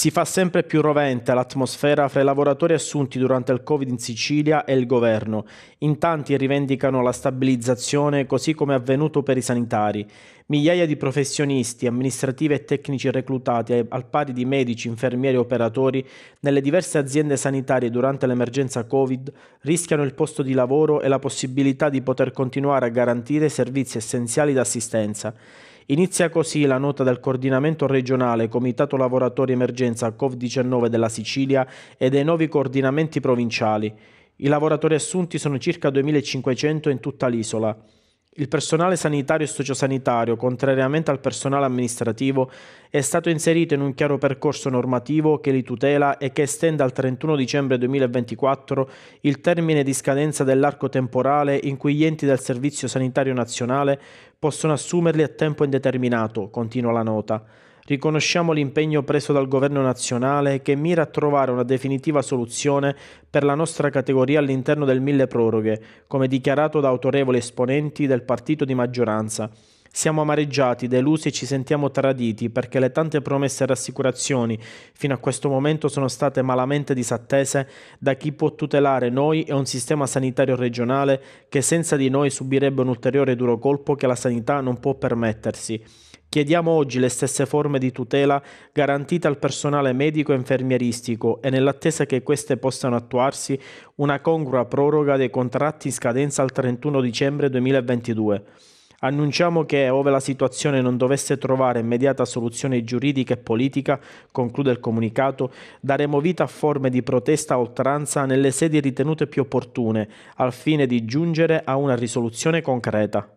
Si fa sempre più rovente l'atmosfera fra i lavoratori assunti durante il Covid in Sicilia e il governo. In tanti rivendicano la stabilizzazione così come è avvenuto per i sanitari. Migliaia di professionisti, amministrativi e tecnici reclutati al pari di medici, infermieri e operatori nelle diverse aziende sanitarie durante l'emergenza Covid rischiano il posto di lavoro e la possibilità di poter continuare a garantire servizi essenziali d'assistenza. Inizia così la nota del coordinamento regionale Comitato Lavoratori Emergenza covid 19 della Sicilia e dei nuovi coordinamenti provinciali. I lavoratori assunti sono circa 2.500 in tutta l'isola. Il personale sanitario e sociosanitario, contrariamente al personale amministrativo, è stato inserito in un chiaro percorso normativo che li tutela e che estende al 31 dicembre 2024 il termine di scadenza dell'arco temporale in cui gli enti del Servizio Sanitario Nazionale possono assumerli a tempo indeterminato, continua la nota. Riconosciamo l'impegno preso dal governo nazionale che mira a trovare una definitiva soluzione per la nostra categoria all'interno del mille proroghe, come dichiarato da autorevoli esponenti del partito di maggioranza. Siamo amareggiati, delusi e ci sentiamo traditi perché le tante promesse e rassicurazioni fino a questo momento sono state malamente disattese da chi può tutelare noi e un sistema sanitario regionale che senza di noi subirebbe un ulteriore duro colpo che la sanità non può permettersi. Chiediamo oggi le stesse forme di tutela garantite al personale medico e infermieristico e nell'attesa che queste possano attuarsi una congrua proroga dei contratti in scadenza al 31 dicembre 2022. Annunciamo che, ove la situazione non dovesse trovare immediata soluzione giuridica e politica, conclude il comunicato, daremo vita a forme di protesta a oltranza nelle sedi ritenute più opportune, al fine di giungere a una risoluzione concreta.